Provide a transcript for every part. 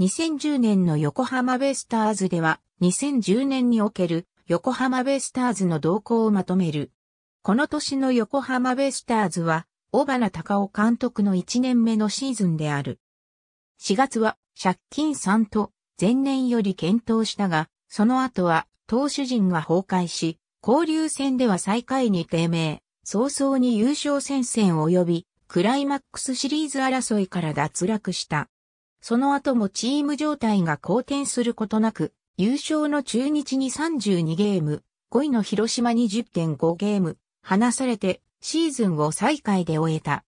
2010年の横浜ベイスターズでは、2010年における横浜ベイスターズの動向をまとめる。この年の横浜ベイスターズは、小花隆夫監督の1年目のシーズンである。4月は借金3と前年より検討したが、その後は投手陣が崩壊し、交流戦では最下位に低迷、早々に優勝戦線及びクライマックスシリーズ争いから脱落した。その後もチーム状態が好転することなく、優勝の中日に32ゲーム、5位の広島に10.5ゲーム、離されてシーズンを最下位で終えた。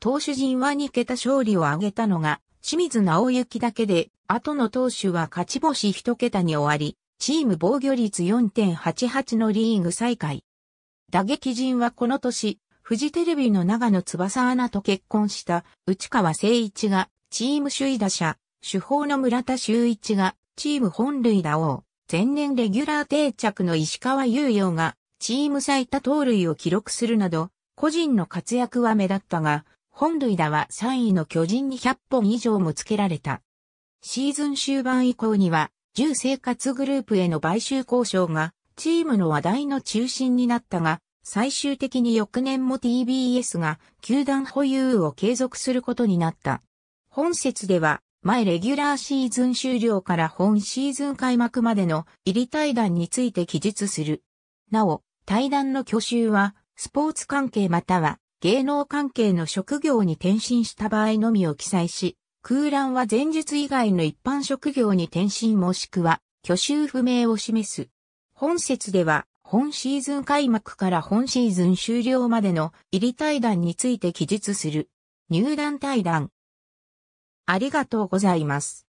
投手陣は2桁勝利を挙げたのが、清水直行だけで、後の投手は勝ち星1桁に終わり、チーム防御率4.88のリーグ最下位。打撃陣はこの年、フジテレビの長野翼アナと結婚した内川誠一がチーム首位打者、主砲の村田修一が、チーム本塁打王、前年レギュラー定着の石川祐洋が、チーム最多盗塁を記録するなど、個人の活躍は目立ったが、本塁打は3位の巨人に100本以上もつけられた。シーズン終盤以降には、重生活グループへの買収交渉が、チームの話題の中心になったが、最終的に翌年も TBS が球団保有を継続することになった。本節では、前レギュラーシーズン終了から本シーズン開幕までの入り対談について記述する。なお、対談の挙手は、スポーツ関係または芸能関係の職業に転身した場合のみを記載し、空欄は前述以外の一般職業に転身もしくは、挙手不明を示す。本節では、本シーズン開幕から本シーズン終了までの入り対談について記述する。入団対談、ありがとうございます。